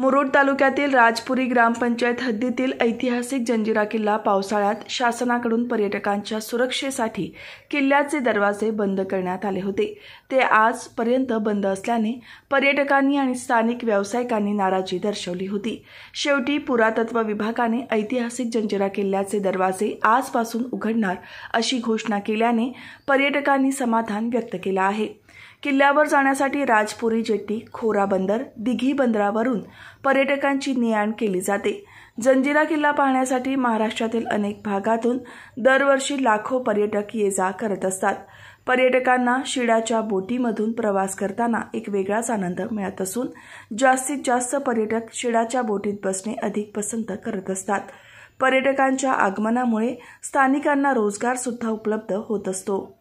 मुरुड तालुक्यातील राजपुरी ग्रामपंचायत हद्दीतील ऐतिहासिक जंजिरा किल्ला पावसाळ्यात शासनाकडून पर्यटकांच्या सुरक्षेसाठी किल्ल्याचे दरवाजे बंद करण्यात आले होते ते आजपर्यंत बंद असल्याने पर्यटकांनी आणि स्थानिक व्यावसायिकांनी नाराजी दर्शवली होती शेवटी पुरातत्व विभागाने ऐतिहासिक जंजिरा किल्ल्याचे दरवाजे आजपासून उघडणार अशी घोषणा केल्याने पर्यटकांनी समाधान व्यक्त केलं आहे किल्ल्यावर जाण्यासाठी राजपुरी जेट्टी खोरा बंदर दिघी बंदरावरून पर्यटकांची ने आण केली जाते जंजिरा किल्ला पाहण्यासाठी महाराष्ट्रातील अनेक भागातून दरवर्षी लाखो पर्यटक ये जा करत असतात पर्यटकांना शिडाच्या बोटीमधून प्रवास करताना एक वेगळाच आनंद मिळत असून जास्तीत जास्त पर्यटक शिडाच्या बोटीत बसणे अधिक पसंत करत असतात पर्यटकांच्या आगमनामुळे स्थानिकांना सुद्धा उपलब्ध होत असतो